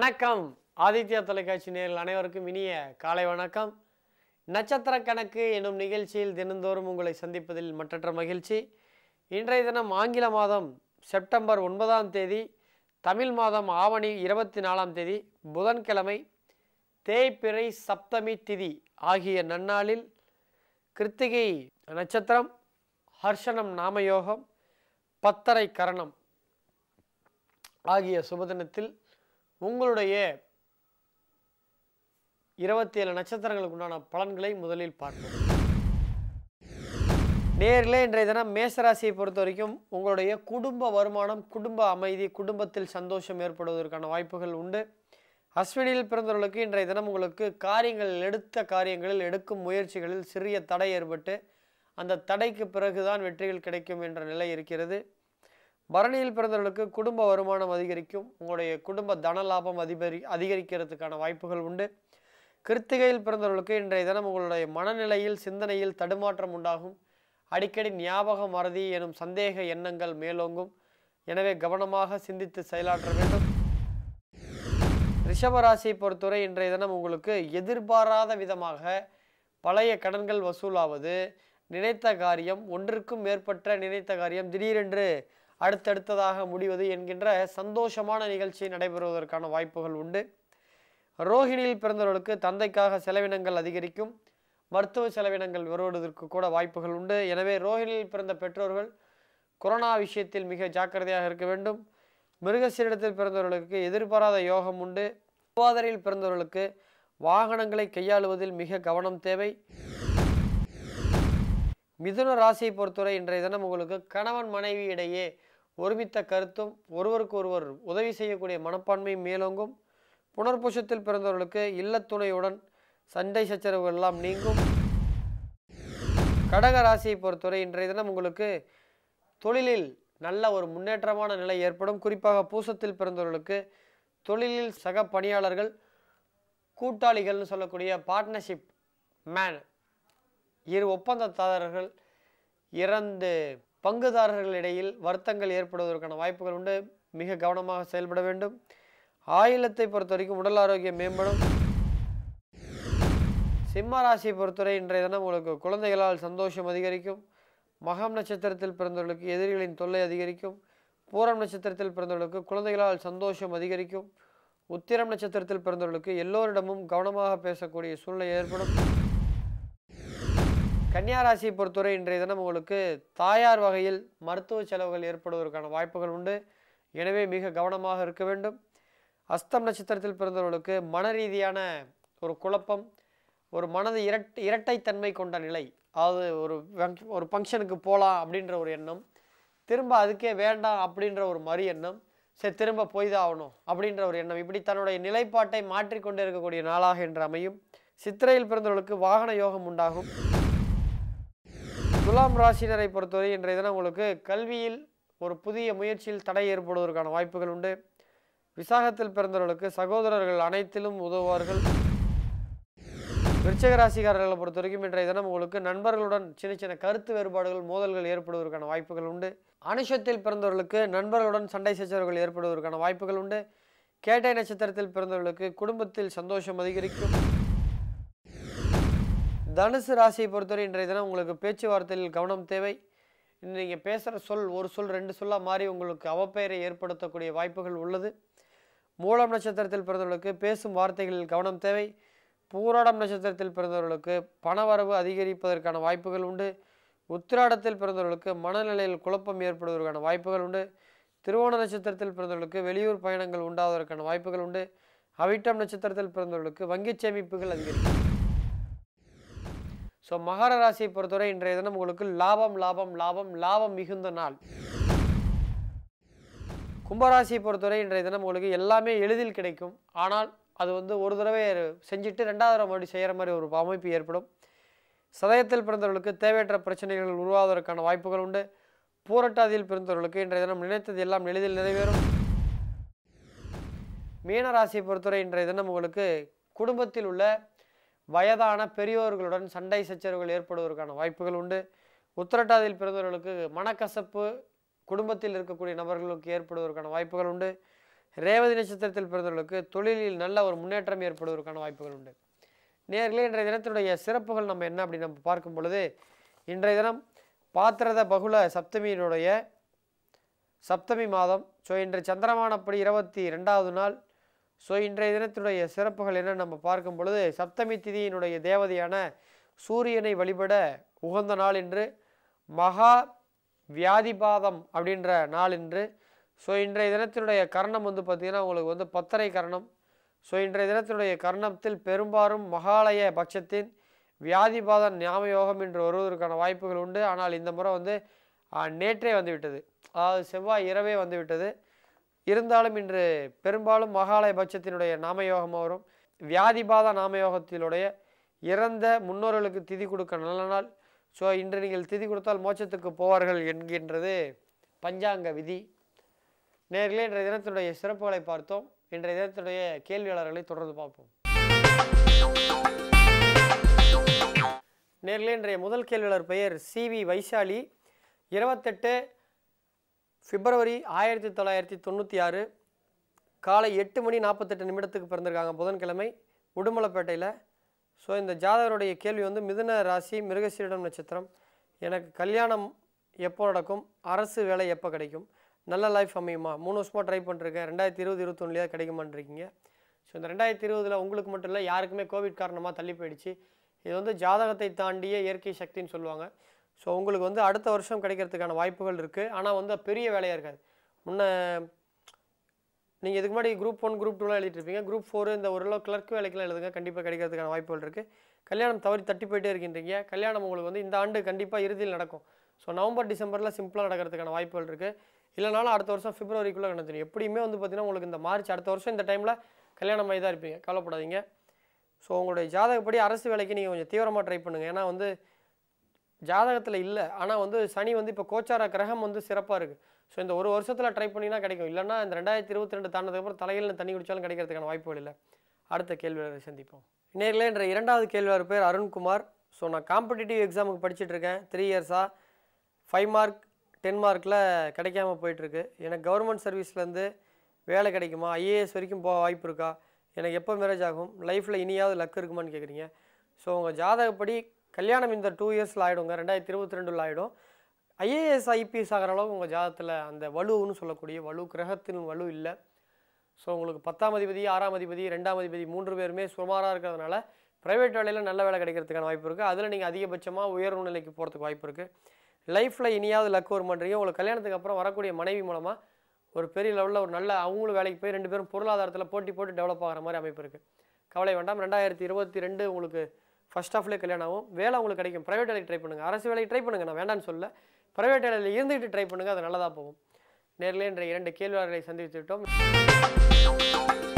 வணக்கம் ஆதித்யா தொலைக்காட்சி நேரில் அனைவருக்கும் இனிய காலை வணக்கம் நட்சத்திர கணக்கு எனும் நிகழ்ச்சியில் தினந்தோறும் உங்களை சந்திப்பதில் மற்றற்ற மகிழ்ச்சி இன்றைய தினம் ஆங்கில மாதம் செப்டம்பர் ஒன்பதாம் தேதி தமிழ் மாதம் ஆவணி இருபத்தி நாலாம் தேதி புதன்கிழமை தேய்பிறை சப்தமி திதி ஆகிய நன்னாளில் கிருத்திகை நட்சத்திரம் ஹர்ஷனம் நாமயோகம் பத்தரை கரணம் ஆகிய சுபதினத்தில் உங்களுடைய இருபத்தி ஏழு நட்சத்திரங்களுக்கு உண்டான பலன்களை முதலில் பார்ப்போம் நேரில் இன்றைய தினம் மேசராசியை பொறுத்த வரைக்கும் உங்களுடைய குடும்ப வருமானம் குடும்ப அமைதி குடும்பத்தில் சந்தோஷம் ஏற்படுவதற்கான வாய்ப்புகள் உண்டு அஸ்வினியில் பிறந்தவர்களுக்கு இன்றைய தினம் உங்களுக்கு காரியங்கள் எடுத்த காரியங்களில் எடுக்கும் முயற்சிகளில் சிறிய தடை ஏற்பட்டு அந்த தடைக்கு பிறகுதான் வெற்றிகள் கிடைக்கும் என்ற நிலை இருக்கிறது பரணியில் பிறந்தவர்களுக்கு குடும்ப வருமானம் அதிகரிக்கும் உங்களுடைய குடும்ப தன லாபம் அதிபரி அதிகரிக்கிறதுக்கான வாய்ப்புகள் உண்டு கிருத்திகையில் பிறந்தவர்களுக்கு இன்றைய தினம் உங்களுடைய மனநிலையில் சிந்தனையில் தடுமாற்றம் உண்டாகும் அடிக்கடி ஞாபக மறதி எனும் சந்தேக எண்ணங்கள் மேலோங்கும் எனவே கவனமாக சிந்தித்து செயலாற்ற வேண்டும் ரிஷபராசியை பொறுத்தவரை இன்றைய தினம் உங்களுக்கு எதிர்பாராத விதமாக பழைய கடன்கள் வசூலாவது நினைத்த காரியம் ஒன்றுக்கும் மேற்பட்ட நினைத்த காரியம் திடீரென்று அடுத்தடுத்ததாக முடிவது என்கின்ற சந்தோஷமான நிகழ்ச்சி நடைபெறுவதற்கான வாய்ப்புகள் உண்டு ரோஹிணியில் பிறந்தவர்களுக்கு தந்தைக்காக செலவினங்கள் அதிகரிக்கும் மருத்துவ செலவினங்கள் வருவதற்கு கூட வாய்ப்புகள் உண்டு எனவே ரோஹிணியில் பிறந்த பெற்றோர்கள் கொரோனா விஷயத்தில் மிக ஜாக்கிரதையாக இருக்க வேண்டும் மிருகசீரிடத்தில் பிறந்தவர்களுக்கு எதிர்பாராத யோகம் உண்டு மூவாதரையில் பிறந்தவர்களுக்கு வாகனங்களை கையாளுவதில் மிக கவனம் தேவை மிதுன ராசியை பொறுத்தவரை இன்றைய தினம் உங்களுக்கு கணவன் மனைவி இடையே ஒருமித்த கருத்தும் ஒருவருக்கு ஒருவர் உதவி செய்யக்கூடிய மனப்பான்மையும் மேலோங்கும் புனர்புஷத்தில் பிறந்தவர்களுக்கு இல்லத்துணையுடன் சண்டை சச்சரவுகள் எல்லாம் நீங்கும் கடக ராசியை பொறுத்தவரை இன்றைய தினம் உங்களுக்கு தொழிலில் நல்ல ஒரு முன்னேற்றமான நிலை ஏற்படும் குறிப்பாக பூசத்தில் பிறந்தவர்களுக்கு தொழிலில் சக பணியாளர்கள் கூட்டாளிகள்னு சொல்லக்கூடிய பார்ட்னர்ஷிப் மேன் இரு ஒப்பந்ததாரர்கள் இரண்டு பங்குதாரர்களிடையில் வருத்தங்கள் ஏற்படுவதற்கான வாய்ப்புகள் உண்டு மிக கவனமாக செயல்பட வேண்டும் ஆயிலத்தை பொறுத்த வரைக்கும் உடல் ஆரோக்கியம் மேம்படும் சிம்ம ராசியை பொறுத்தவரை இன்றைய தினம் உங்களுக்கு குழந்தைகளால் சந்தோஷம் அதிகரிக்கும் மகம் நட்சத்திரத்தில் பிறந்தவர்களுக்கு எதிரிகளின் தொல்லை அதிகரிக்கும் பூரம் நட்சத்திரத்தில் பிறந்தவர்களுக்கு குழந்தைகளால் சந்தோஷம் அதிகரிக்கும் உத்திரம் நட்சத்திரத்தில் பிறந்தவர்களுக்கு எல்லோரிடமும் கவனமாக பேசக்கூடிய சூழ்நிலை ஏற்படும் கன்னியாராசியை பொறுத்தவரை இன்றைய தினம் உங்களுக்கு தாயார் வகையில் மருத்துவ செலவுகள் ஏற்படுவதற்கான வாய்ப்புகள் உண்டு எனவே மிக கவனமாக இருக்க வேண்டும் அஸ்தம் நட்சத்திரத்தில் பிறந்தவர்களுக்கு மன ரீதியான ஒரு குழப்பம் ஒரு மனது இரட் இரட்டைத்தன்மை கொண்ட நிலை அதாவது ஒரு ஒரு ஃபங்க்ஷனுக்கு போகலாம் அப்படின்ற ஒரு எண்ணம் திரும்ப அதுக்கே வேண்டாம் அப்படின்ற ஒரு மறு எண்ணம் சரி திரும்ப போய் தான் ஆகணும் அப்படின்ற ஒரு எண்ணம் இப்படி தன்னுடைய நிலைப்பாட்டை மாற்றிக்கொண்டே இருக்கக்கூடிய நாளாக என்று அமையும் சித்திரையில் பிறந்தவர்களுக்கு வாகன யோகம் உண்டாகும் துலாம் ராசினரை பொறுத்தவரை இன்றைய தினம் உங்களுக்கு கல்வியில் ஒரு புதிய முயற்சியில் தடை ஏற்படுவதற்கான வாய்ப்புகள் உண்டு விசாகத்தில் பிறந்தவர்களுக்கு சகோதரர்கள் அனைத்திலும் உதவுவார்கள் விருச்சக ராசிக்காரர்களை பொறுத்த வரைக்கும் இன்றைய தினம் உங்களுக்கு நண்பர்களுடன் சின்ன சின்ன கருத்து வேறுபாடுகள் மோதல்கள் ஏற்படுவதற்கான வாய்ப்புகள் உண்டு அனுஷத்தில் பிறந்தவர்களுக்கு நண்பர்களுடன் சண்டை சச்சரவுகள் ஏற்படுவதற்கான வாய்ப்புகள் உண்டு கேட்டை நட்சத்திரத்தில் பிறந்தவர்களுக்கு குடும்பத்தில் சந்தோஷம் அதிகரிக்கும் தனுசு ராசியை பொறுத்தவரை இன்றைய தினம் உங்களுக்கு பேச்சுவார்த்தையில் கவனம் தேவை நீங்கள் பேசுகிற சொல் ஒரு சொல் ரெண்டு சொல்லாக மாறி உங்களுக்கு அவப்பெயரை ஏற்படுத்தக்கூடிய வாய்ப்புகள் உள்ளது மூலம் நட்சத்திரத்தில் பிறந்தவர்களுக்கு பேசும் வார்த்தைகளில் கவனம் தேவை பூராடம் நட்சத்திரத்தில் பிறந்தவர்களுக்கு பணவரவு அதிகரிப்பதற்கான வாய்ப்புகள் உண்டு உத்திராடத்தில் பிறந்தவர்களுக்கு மனநிலையில் குழப்பம் ஏற்படுவதற்கான வாய்ப்புகள் உண்டு திருவோண நட்சத்திரத்தில் பிறந்தவர்களுக்கு வெளியூர் பயணங்கள் உண்டாவதற்கான வாய்ப்புகள் உண்டு அவிட்டம் நட்சத்திரத்தில் பிறந்தவர்களுக்கு வங்கி சேமிப்புகள் அதிகரிக்கும் ஸோ மகர ராசியை பொறுத்தவரை இன்றைய தினம் உங்களுக்கு லாபம் லாபம் லாபம் லாபம் மிகுந்த நாள் கும்பராசியை பொறுத்தவரை இன்றைய தினம் உங்களுக்கு எல்லாமே எளிதில் கிடைக்கும் ஆனால் அது வந்து ஒரு தடவை செஞ்சுட்டு ரெண்டாவது தடவை மறுபடியும் செய்கிற மாதிரி ஒரு அமைப்பு ஏற்படும் சதயத்தில் பிறந்தவர்களுக்கு தேவையற்ற பிரச்சனைகள் உருவாவதற்கான வாய்ப்புகள் உண்டு பூரட்டாதியில் பிறந்தவர்களுக்கு இன்றைய தினம் நினைத்தது எல்லாம் எளிதில் நிறைவேறும் மீனராசியை பொறுத்தவரை இன்றைய தினம் உங்களுக்கு குடும்பத்தில் உள்ள வயதான பெரியோர்களுடன் சண்டை சச்சரவுகள் ஏற்படுவதற்கான வாய்ப்புகள் உண்டு உத்திரட்டாதியில் பிறந்தவர்களுக்கு மனக்கசப்பு குடும்பத்தில் இருக்கக்கூடிய நபர்களுக்கு ஏற்படுவதற்கான வாய்ப்புகள் உண்டு ரேவதி நட்சத்திரத்தில் பிறந்தவர்களுக்கு தொழிலில் நல்ல ஒரு முன்னேற்றம் ஏற்படுவதற்கான வாய்ப்புகள் உண்டு நேர்களே இன்றைய தினத்தினுடைய சிறப்புகள் நம்ம என்ன அப்படி நம்ம பார்க்கும் பொழுது இன்றைய தினம் பாத்திரத பகுல சப்தமியினுடைய சப்தமி மாதம் ஸோ இன்று சந்திரமானப்படி இருபத்தி ரெண்டாவது நாள் ஸோ இன்றைய தினத்தினுடைய சிறப்புகள் என்ன நம்ம பார்க்கும் பொழுது சப்தமி திதியினுடைய தேவதையான சூரியனை வழிபட உகந்த நாள் என்று மகா வியாதிபாதம் அப்படின்ற நாள் என்று ஸோ இன்றைய தினத்தினுடைய கர்ணம் வந்து பார்த்திங்கன்னா உங்களுக்கு வந்து பத்தரை கர்ணம் ஸோ இன்றைய தினத்தினுடைய கர்ணத்தில் பெரும்பாலும் மகாலய பட்சத்தின் வியாதிபாத ஞாபக என்று வருவதற்கான வாய்ப்புகள் உண்டு ஆனால் இந்த முறை வந்து நேற்றே வந்துவிட்டது அதாவது செவ்வாய் இரவே வந்துவிட்டது இருந்தாலும் இன்று பெரும்பாலும் மகாலய பட்சத்தினுடைய நாமயோகமாக வரும் வியாதிபாத நாமயோகத்தினுடைய இறந்த முன்னோர்களுக்கு திதி கொடுக்க நல்ல நாள் ஸோ இன்று நீங்கள் திதி கொடுத்தால் மோட்சத்துக்கு போவார்கள் என்கின்றது பஞ்சாங்க விதி நேர்களே இன்றைய தினத்தினுடைய சிறப்புகளை பார்த்தோம் இன்றைய தினத்தினுடைய கேள்வியாளர்களை தொடர்ந்து பார்ப்போம் நேர்களே இன்றைய முதல் கேள்வியாளர் பெயர் சி வி வைசாலி இருபத்தெட்டு பிப்ரவரி ஆயிரத்தி தொள்ளாயிரத்தி தொண்ணூற்றி ஆறு காலை எட்டு மணி நாற்பத்தெட்டு நிமிடத்துக்கு பிறந்திருக்காங்க புதன்கிழமை உடுமலைப்பேட்டையில் ஸோ இந்த ஜாதகருடைய கேள்வி வந்து மிதுன ராசி மிருகசீரிடம் நட்சத்திரம் எனக்கு கல்யாணம் எப்போ நடக்கும் அரசு வேலை எப்போ கிடைக்கும் நல்ல லைஃப் அமையுமா மூணு வருஷமாக ட்ரை பண்ணிருக்கேன் ரெண்டாயிரத்தி இருபது இருபத்தொன்னுலையா கிடைக்குமான்னு இருக்கீங்க ஸோ இந்த ரெண்டாயிரத்தி இருபதில் உங்களுக்கு மட்டும் இல்லை யாருக்குமே கோவிட் காரணமாக தள்ளி போயிடுச்சு இது வந்து ஜாதகத்தை தாண்டிய இயற்கை சக்தின்னு சொல்லுவாங்க ஸோ உங்களுக்கு வந்து அடுத்த வருஷம் கிடைக்கிறதுக்கான வாய்ப்புகள் இருக்குது ஆனால் வந்து பெரிய வேலையாக இருக்காது முன்ன நீங்கள் இதுக்கு முன்னாடி குரூப் ஒன் குரூப் டூலாம் எழுதிட்டு குரூப் ஃபோர் இந்த ஒரு கிளர்க் வேலைக்கெலாம் எழுதுங்க கண்டிப்பாக கிடைக்கிறதுக்கான வாய்ப்புகள் இருக்குது கல்யாணம் தவறி தட்டி போயிட்டே இருக்கின்றீங்க கல்யாணம் உங்களுக்கு வந்து இந்த ஆண்டு கண்டிப்பாக இறுதியில் நடக்கும் ஸோ நவம்பர் டிசம்பரில் சிம்பிளாக நடக்கிறதுக்கான வாய்ப்புகள் இருக்குது இல்லைனாலும் அடுத்த வருஷம் பிப்ரவரிக்குள்ளே நடந்துடும் எப்படியுமே வந்து பார்த்திங்கன்னா உங்களுக்கு இந்த மார்ச் அடுத்த வருஷம் இந்த டைமில் கல்யாணம் ஆகி தான் இருப்பீங்க கவலைப்படாதீங்க ஸோ உங்களுடைய ஜாதகப்படி அரசு வேலைக்கு நீங்கள் கொஞ்சம் தீவிரமாக ட்ரை பண்ணுங்கள் ஏன்னா வந்து ஜாதகத்தில் இல்லை ஆனால் வந்து சனி வந்து இப்போ கோச்சார கிரகம் வந்து சிறப்பாக இருக்குது ஸோ இந்த ஒரு வருஷத்தில் ட்ரை பண்ணிங்கன்னா கிடைக்கும் இல்லைனா இந்த ரெண்டாயிரத்தி இருபத்தி ரெண்டு தாண்டதுக்கப்புறம் தலையில் தண்ணி குடித்தாலும் கிடைக்கிறதுக்கான வாய்ப்புகள் இல்லை அடுத்த கேள்வியாளரை சந்திப்போம் நேரில் என்ற இரண்டாவது கேள்வியாளர் பேர் அருண்குமார் ஸோ நான் காம்படிட்டிவ் எக்ஸாமுக்கு இருக்கேன் த்ரீ இயர்ஸாக ஃபைவ் மார்க் டென் மார்க்கில் கிடைக்காம போயிட்டுருக்கு எனக்கு கவர்மெண்ட் சர்வீஸ்லேருந்து வேலை கிடைக்குமா ஐஏஎஸ் வரைக்கும் போக வாய்ப்பு இருக்கா எனக்கு எப்போ மேரேஜ் ஆகும் லைஃப்பில் இனியாவது லக் இருக்குமான்னு கேட்குறீங்க ஸோ உங்கள் ஜாதகப்படி கல்யாணம் இந்த டூ இயர்ஸில் ஆகிடுங்க ரெண்டாயிரத்தி இருபத்தி ரெண்டில் ஆகிடும் ஐஏஎஸ் ஐபிஎஸ் ஆகிற அளவுக்கு உங்கள் ஜாதத்தில் அந்த வலுன்னு சொல்லக்கூடிய வலு கிரகத்தின் வலு இல்லை ஸோ உங்களுக்கு பத்தாம் அதிபதி ஆறாம் அதிபதி ரெண்டாம் அதிபதி மூன்று பேருமே சுமாராக இருக்கிறதுனால ப்ரைவேட் வேலையில் நல்ல வேலை கிடைக்கிறதுக்கான வாய்ப்பு இருக்குது அதில் நீங்கள் அதிகபட்சமாக உயர்வு நிலைக்கு போகிறதுக்கு வாய்ப்பு இருக்குது லைஃப்பில் இனியாவது லக் ஒரு பண்ணுறீங்க உங்களுக்கு கல்யாணத்துக்கு அப்புறம் வரக்கூடிய மனைவி மூலமாக ஒரு பெரிய லெவலில் ஒரு நல்ல அவங்களும் வேலைக்கு போய் ரெண்டு பேரும் பொருளாதாரத்தில் போட்டி போட்டு டெவலப் ஆகிற மாதிரி அமைப்பு இருக்குது கவலை வேண்டாம் ரெண்டாயிரத்தி இருபத்தி ரெண்டு உங்களுக்கு ஃபஸ்ட் ஆஃப்லேயே கல்யாணம் ஆகும் வேலை உங்களுக்கு கிடைக்கும் ப்ரைவேட் வேலைக்கு ட்ரை பண்ணுங்கள் அரசு வேலைக்கு ட்ரை பண்ணுங்கள் நான் வேண்டான்னு சொல்ல ப்ரைவேட் வேலையில் இருந்துகிட்டு ட்ரை பண்ணுங்கள் அது நல்லதாக போகும் நேரில் என்ற இரண்டு கேள்வியாளர்களை சந்தித்துவிட்டோம்